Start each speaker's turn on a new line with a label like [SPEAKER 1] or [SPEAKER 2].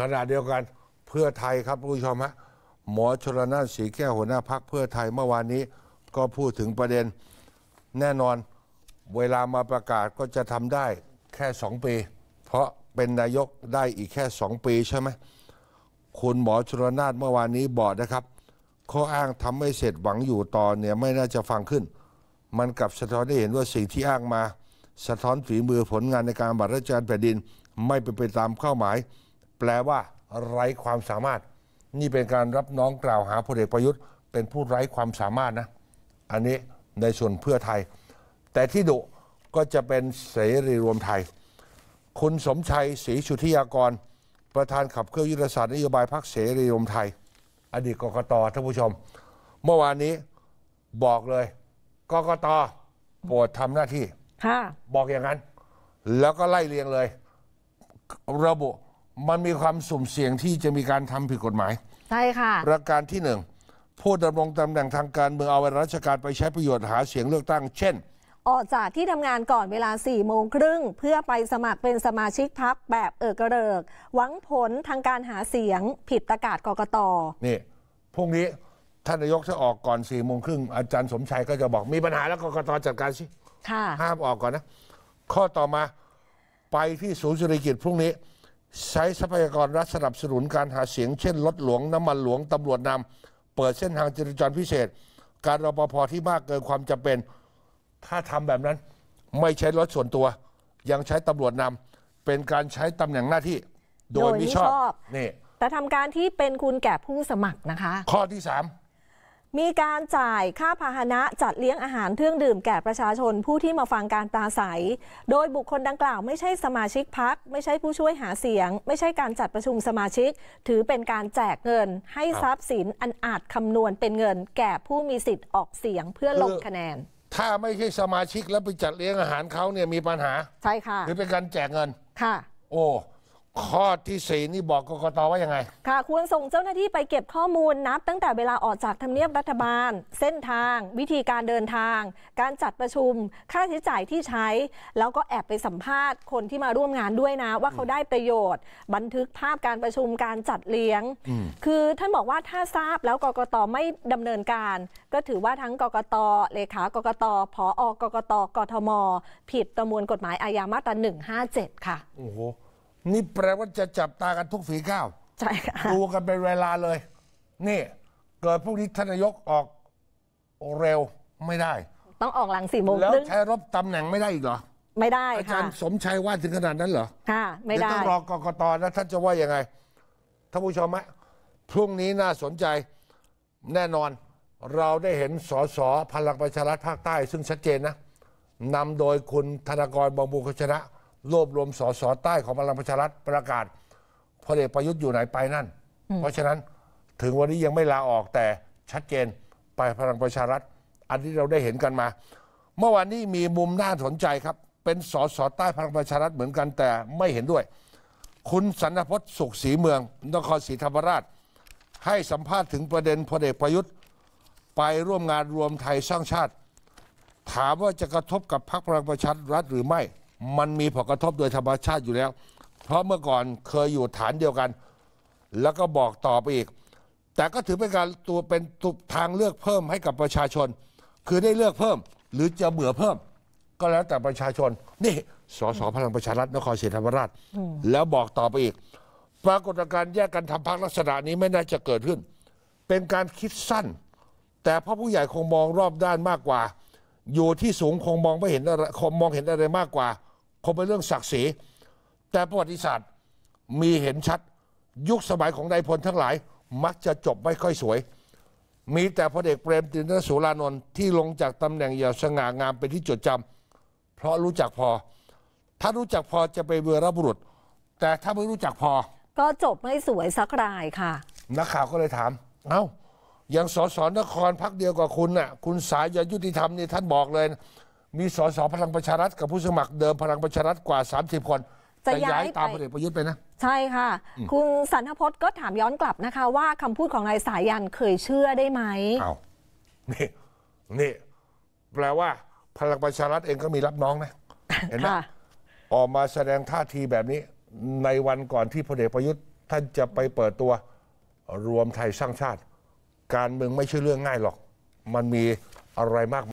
[SPEAKER 1] ขณะเดียวกันเพื่อไทยครับผู้ชมฮะหมอชลนานสีแก้วหัวหน้าพัก เพื่อไทย เมื่อวานนี้ก็พูดถึงประเด็น แน่นอนเวลามาประกาศก็จะทำได้แค่สองปี เพราะเป็นนายกได้อีกแค่สองปีใช่ไหมคุณหมอชลนานเมื่อวานนี้บอกนะครับ ข้ออ้างทำไม่เสร็จหวังอยู่ต่อเนี่ยไม่น่าจะฟังขึ้น มันกับสะท้อนได้เห็นว่าสิ่งที่อ้างมา สะท้อนฝีมือผลงานในการบัตรราชการแผ่นดินไม่เป็นไปตามข้อหมายแปลว่าไร้ความสามารถ นี่เป็นการรับน้องกล่าวหาพลเอกประยุทธ์ เป็นผู้ไร้ความสามารถนะ อันนี้ในส่วนเพื่อไทย แต่ที่ ดุก็จะเป็นเสรีรวมไทย คุณสมชัยศรีชุธิยากร ประธานขับ เคลื่อนยุทธศาสตร์นโยบายพรรคเสรีรวมไทยอดีตกกตท่านผู้ชม เมื่อวานนี้บอกเลยกกตโปรดทำหน้าที่บอกอย่างนั้น แล้วก็ไล่เรียงเลย ระบุมันมีความสุ่มเสี่ยงที่จะมีการทำผิดกฎหมาย
[SPEAKER 2] ใช่ค่ะ ปร
[SPEAKER 1] ะการที่หนึ่งผู้ดำรงตำแหน่งทางการเมืองเอาเวลาราชการไปใช้ประโยชน์หาเสียงเลือกตั้ง เช่น
[SPEAKER 2] ออกจากที่ทำงานก่อนเวลา4โมงครึ่งเพื่อไปสมัครเป็นสมาชิกพักแบบเออกระเริกหวังผลทางการหาเสียงผิดประกาศกกต
[SPEAKER 1] นี่ พรุ่งนี้ท่านนายกจะออกก่อน4ี่โมงครึ่งอาจารย์สมชัยก็จะบอกมีปัญหาแล้วกกตจัดการสิ ค่ะ ห้ามออกก่อนนะ ข้อต่อมาไปที่ศูนย์เศรษฐกิจพรุ่งนี้ใช้ทรัพยากรรัฐสนับสนุนการหาเสียงเช่นรถหลวง น้ำมันหลวงตำรวจนำ เปิดเส้นทางจราจรพิเศษ การรปภที่มากเกินความจำเป็นถ้าทำแบบนั้น ไม่ใช้รถส่วนตัว ยังใช้ตำรวจนำ เป็นการใช้ตำแหน่งหน้าที่โดยมิชอบนี่
[SPEAKER 2] แต่ทำการที่เป็นคุณแก่ผู้สมัครนะคะ ข้อที่สามมีการจ่ายค่าพาหนะจัดเลี้ยงอาหารเครื่องดื่มแก่ประชาชน ผู้ที่มาฟังการปราศัยโดยบุคคลดังกล่าวไม่ใช่สมาชิกพัก ไม่ใช่ผู้ช่วยหาเสียง ไม่ใช่การจัดประชุมสมาชิก ถือเป็นการแจกเงิน ให้ทรัพย์สินอันอาจคำนวณเป็นเงิน แก่ผู้มีสิทธิ์ออกเสียงเพื่อลงคะแนน
[SPEAKER 1] ถ้าไม่ใช่สมาชิกแล้วไปจัดเลี้ยงอาหารเขาเนี่ยมีปัญหา
[SPEAKER 2] ใช่ค่ะหรือเป็นการแจกเงิน ค่ะ
[SPEAKER 1] โอ้ข้อที่สี่นี่บอกกกตว่ายังไง
[SPEAKER 2] ค่ะควรส่งเจ้าหน้าที่ไปเก็บข้อมูลนับ ตั้งแต่เวลาออกจากทำเนียบรัฐบาล เส้นทางวิธีการเดินทาง การจัดประชุม ค่าใช้จ่ายที่ใช้ แล้วก็แอบไปสัมภาษณ์คนที่มาร่วมงานด้วยนะ ว่าเขาได้ประโยชน์ บันทึกภาพการประชุมการจัดเลี้ยง คือท่านบอกว่าถ้าทราบแล้วกกตไม่ดำเนินการ ก็ถือว่าทั้งกกตเลขากกตผออกกตกทม ผิดประมวลกฎหมายอาญามาตรา157 ค่ะ
[SPEAKER 1] โอ้โหนี่แปลว่าจะจับตากันทุกฝีก้าว ใช่ค่ะ ดูกันเป็นเวลาเลย นี่ เกิดพวกนี้ทานนายกออกเร็วไม่ได้
[SPEAKER 2] ต้องออกหลังสี่โมงแล้วใช
[SPEAKER 1] ้รบตำแหน่งไม่ได้อีกเหรอ
[SPEAKER 2] ไม่ได้ค่ะ อาจารย์
[SPEAKER 1] สมชัยว่าถึงขนาดนั้นเหรอ
[SPEAKER 2] ค่ะ ไม่เได้ต้องร
[SPEAKER 1] อกกตนะท่านจะว่ายังไง ท่านผู้ชมหมพรุ่งนี้น่าสนใจ แน่นอน เราได้เห็นสสพลังประชารัฐภาคใต้ ซึ่งชัดเจนนะนำโดยคุณธนากรบำรุงคชนะรวบรวมสสใต้ของพลังประชารัฐประกาศพลเอกประยุทธ์อยู่ไหนไปนั่น เพราะฉะนั้นถึงวันนี้ยังไม่ลาออกแต่ชัดเจนไปพลังประชารัฐ อันที่เราได้เห็นกันมา เมื่อวานนี้มีมุมน่าสนใจครับ เป็นสสใต้พลังประชารัฐเหมือนกันแต่ไม่เห็นด้วย คุณสันพจน์สุขศรีเมือง นครศรีธรรมราช ให้สัมภาษณ์ถึงประเด็นพลเอกประยุทธ์ไปร่วมงานรวมไทยสร้างชาติ ถามว่าจะกระทบกับพรรคพลังประชารัฐหรือไม่มันมีผลกระทบโดยธรรมชาติอยู่แล้ว เพราะเมื่อก่อนเคยอยู่ฐานเดียวกัน แล้วก็บอกต่อไปอีก แต่ก็ถือเป็นการตัวเป็นทางเลือกเพิ่มให้กับประชาชน คือได้เลือกเพิ่มหรือจะเบื่อเพิ่ม ก็แล้วแต่ประชาชน นี่สสพลังประชารัฐนครศรีธรรมราช แล้วบอกต่อไปอีกปรากฏการแยกกันทำพักลักษณะนี้ไม่น่าจะเกิดขึ้น เป็นการคิดสั้น แต่พ่อผู้ใหญ่คงมองรอบด้านมากกว่า อยู่ที่สูงคงมองไม่เห็นอะไรคงมองเห็นอะไรมากกว่าคงเป็นเรื่องศักดิ์ศรีแต่ประวัติศาสตร์มีเห็นชัดยุคสมัยของนายพลทั้งหลาย มักจะจบไม่ค่อยสวย มีแต่พระเอกเปรมตินสุรานนท์ที่ลงจากตำแหน่งอย่างสง่างามเป็นที่จดจำ เพราะรู้จักพอ ถ้ารู้จักพอจะไปเบือรบุรุษ แต่ถ้าไม่รู้จักพอ
[SPEAKER 2] ก็จบไม่สวยสักรายค่ะ
[SPEAKER 1] นักข่าวก็เลยถาม เอา้าอย่างสสนครพักเดียวกับคุณน่ะคุณสายยยุติธรรมนี่ท่านบอกเลยมีสสพลังประชารัฐกับผู้สมัคร เดิมพลังประชารัฐกว่า 30 คนจะย้ายตามพลเอกประยุทธ์ไปนะ
[SPEAKER 2] ใช่ค่ะคุณสันทพจน์ก็ถามย้อนกลับนะคะว่าคำพูดของนายสายันเคยเชื่อได้ไหมเอา
[SPEAKER 1] นี่นี่ แปลว่าพลังประชารัฐเองก็มีรับน้องนะเห็นไหมออกมาแสดงท่าทีแบบนี้ ในวันก่อนที่พลเอกประยุทธ์ ท่านจะไปเปิดตัวรวมไทยสร้างชาติ การเมืองไม่ใช่เรื่องง่ายหรอก มันมีอะไรมาก